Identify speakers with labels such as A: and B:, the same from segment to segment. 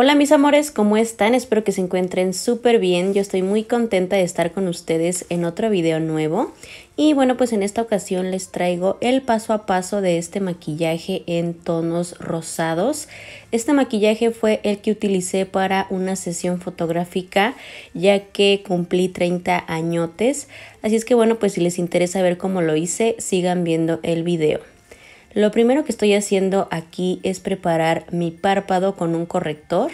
A: Hola mis amores, ¿cómo están? Espero que se encuentren súper bien. Yo estoy muy contenta de estar con ustedes en otro video nuevo. Y bueno, pues en esta ocasión les traigo el paso a paso de este maquillaje en tonos rosados. Este maquillaje fue el que utilicé para una sesión fotográfica ya que cumplí 30 añotes. Así es que bueno, pues si les interesa ver cómo lo hice, sigan viendo el video. Lo primero que estoy haciendo aquí es preparar mi párpado con un corrector.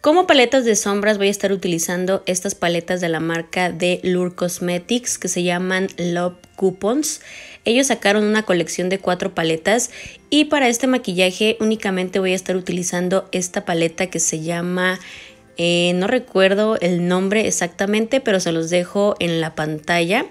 A: Como paletas de sombras voy a estar utilizando estas paletas de la marca de Lure Cosmetics que se llaman Love Coupons. Ellos sacaron una colección de cuatro paletas y para este maquillaje únicamente voy a estar utilizando esta paleta que se llama... Eh, no recuerdo el nombre exactamente, pero se los dejo en la pantalla.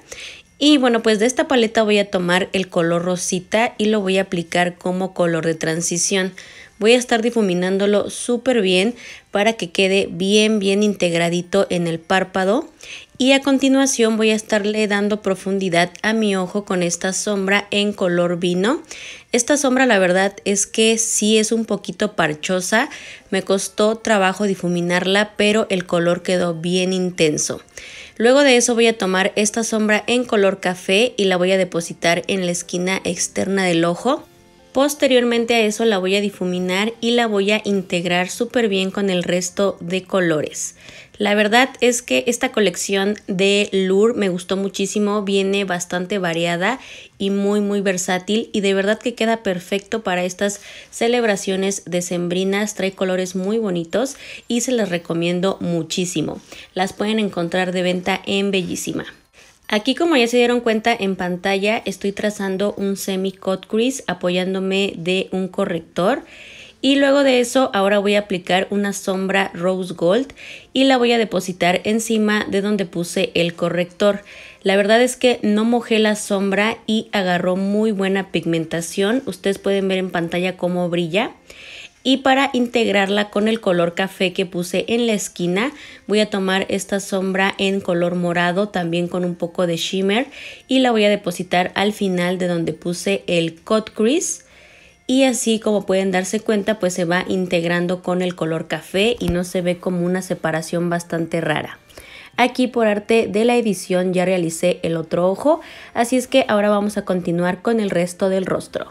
A: Y bueno, pues de esta paleta voy a tomar el color rosita y lo voy a aplicar como color de transición voy a estar difuminándolo súper bien para que quede bien bien integradito en el párpado y a continuación voy a estarle dando profundidad a mi ojo con esta sombra en color vino. Esta sombra la verdad es que sí es un poquito parchosa, me costó trabajo difuminarla pero el color quedó bien intenso. Luego de eso voy a tomar esta sombra en color café y la voy a depositar en la esquina externa del ojo. Posteriormente a eso la voy a difuminar y la voy a integrar súper bien con el resto de colores. La verdad es que esta colección de Lure me gustó muchísimo, viene bastante variada y muy muy versátil y de verdad que queda perfecto para estas celebraciones decembrinas, trae colores muy bonitos y se las recomiendo muchísimo. Las pueden encontrar de venta en Bellísima. Aquí como ya se dieron cuenta en pantalla estoy trazando un semi cut crease apoyándome de un corrector y luego de eso ahora voy a aplicar una sombra rose gold y la voy a depositar encima de donde puse el corrector. La verdad es que no mojé la sombra y agarró muy buena pigmentación. Ustedes pueden ver en pantalla cómo brilla y para integrarla con el color café que puse en la esquina voy a tomar esta sombra en color morado también con un poco de shimmer y la voy a depositar al final de donde puse el cut crease y así como pueden darse cuenta pues se va integrando con el color café y no se ve como una separación bastante rara. Aquí por arte de la edición ya realicé el otro ojo, así es que ahora vamos a continuar con el resto del rostro.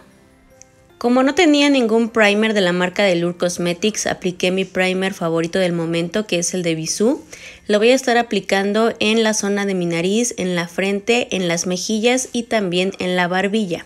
A: Como no tenía ningún primer de la marca de Lourdes Cosmetics, apliqué mi primer favorito del momento, que es el de Bisú. Lo voy a estar aplicando en la zona de mi nariz, en la frente, en las mejillas y también en la barbilla.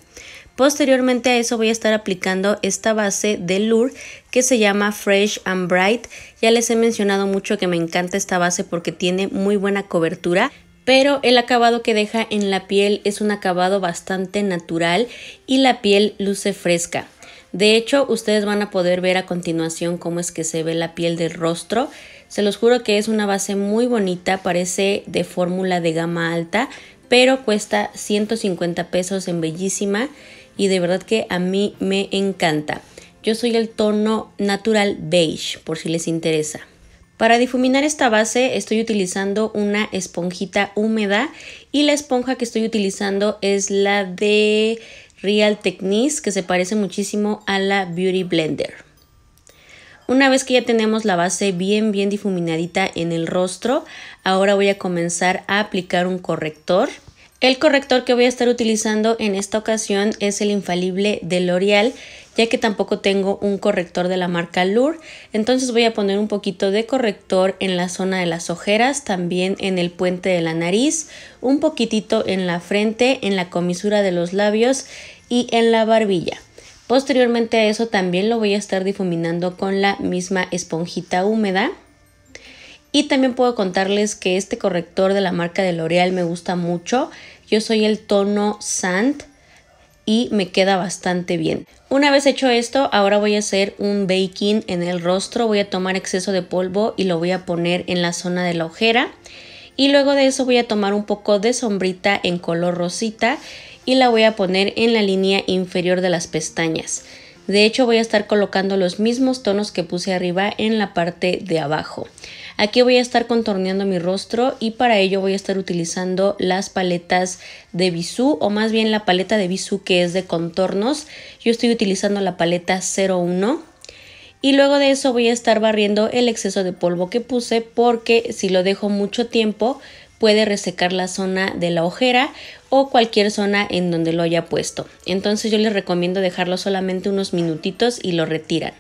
A: Posteriormente a eso voy a estar aplicando esta base de Lourdes que se llama Fresh and Bright. Ya les he mencionado mucho que me encanta esta base porque tiene muy buena cobertura pero el acabado que deja en la piel es un acabado bastante natural y la piel luce fresca. De hecho, ustedes van a poder ver a continuación cómo es que se ve la piel del rostro. Se los juro que es una base muy bonita, parece de fórmula de gama alta, pero cuesta 150 pesos en bellísima y de verdad que a mí me encanta. Yo soy el tono natural beige, por si les interesa. Para difuminar esta base estoy utilizando una esponjita húmeda y la esponja que estoy utilizando es la de Real Techniques que se parece muchísimo a la Beauty Blender. Una vez que ya tenemos la base bien bien difuminadita en el rostro, ahora voy a comenzar a aplicar un corrector. El corrector que voy a estar utilizando en esta ocasión es el infalible de L'Oreal, ya que tampoco tengo un corrector de la marca Lure, entonces voy a poner un poquito de corrector en la zona de las ojeras, también en el puente de la nariz, un poquitito en la frente, en la comisura de los labios y en la barbilla. Posteriormente a eso también lo voy a estar difuminando con la misma esponjita húmeda. Y también puedo contarles que este corrector de la marca de L'Oreal me gusta mucho. Yo soy el tono Sand y me queda bastante bien. Una vez hecho esto, ahora voy a hacer un baking en el rostro. Voy a tomar exceso de polvo y lo voy a poner en la zona de la ojera. Y luego de eso voy a tomar un poco de sombrita en color rosita y la voy a poner en la línea inferior de las pestañas. De hecho voy a estar colocando los mismos tonos que puse arriba en la parte de abajo. Aquí voy a estar contorneando mi rostro y para ello voy a estar utilizando las paletas de Bisú o más bien la paleta de Bisú que es de contornos. Yo estoy utilizando la paleta 01 y luego de eso voy a estar barriendo el exceso de polvo que puse porque si lo dejo mucho tiempo puede resecar la zona de la ojera o cualquier zona en donde lo haya puesto. Entonces yo les recomiendo dejarlo solamente unos minutitos y lo retiran.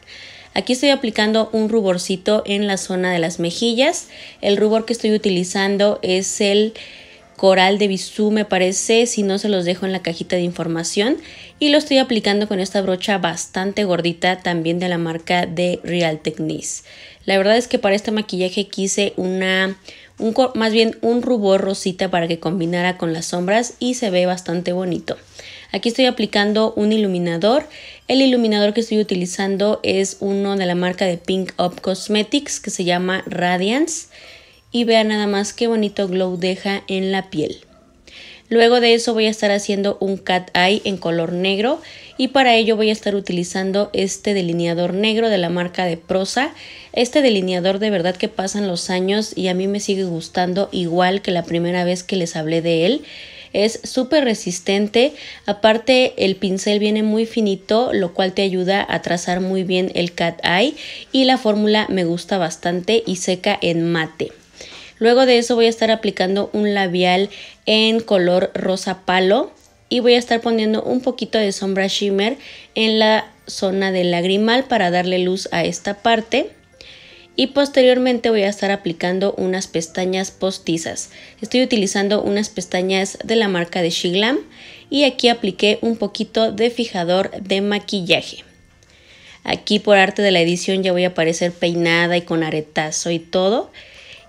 A: Aquí estoy aplicando un ruborcito en la zona de las mejillas. El rubor que estoy utilizando es el coral de bisú me parece, si no se los dejo en la cajita de información y lo estoy aplicando con esta brocha bastante gordita también de la marca de Real Techniques. La verdad es que para este maquillaje quise una un, más bien un rubor rosita para que combinara con las sombras y se ve bastante bonito. Aquí estoy aplicando un iluminador. El iluminador que estoy utilizando es uno de la marca de Pink Up Cosmetics que se llama Radiance. Y vean nada más qué bonito glow deja en la piel. Luego de eso voy a estar haciendo un cat eye en color negro y para ello voy a estar utilizando este delineador negro de la marca de Prosa. Este delineador de verdad que pasan los años y a mí me sigue gustando igual que la primera vez que les hablé de él. Es súper resistente, aparte el pincel viene muy finito, lo cual te ayuda a trazar muy bien el cat eye y la fórmula me gusta bastante y seca en mate. Luego de eso voy a estar aplicando un labial en color rosa palo y voy a estar poniendo un poquito de sombra shimmer en la zona del lagrimal para darle luz a esta parte y posteriormente voy a estar aplicando unas pestañas postizas. Estoy utilizando unas pestañas de la marca de Shiglam y aquí apliqué un poquito de fijador de maquillaje. Aquí por arte de la edición ya voy a aparecer peinada y con aretazo y todo.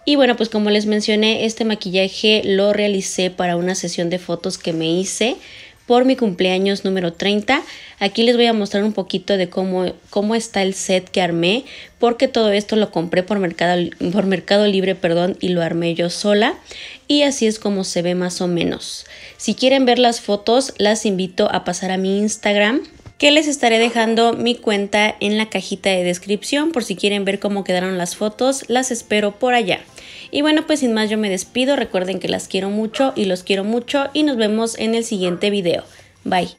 A: Y bueno, pues como les mencioné, este maquillaje lo realicé para una sesión de fotos que me hice por mi cumpleaños número 30. Aquí les voy a mostrar un poquito de cómo, cómo está el set que armé, porque todo esto lo compré por Mercado, por mercado Libre perdón, y lo armé yo sola. Y así es como se ve más o menos. Si quieren ver las fotos, las invito a pasar a mi Instagram, que les estaré dejando mi cuenta en la cajita de descripción por si quieren ver cómo quedaron las fotos. Las espero por allá. Y bueno, pues sin más yo me despido. Recuerden que las quiero mucho y los quiero mucho y nos vemos en el siguiente video. Bye.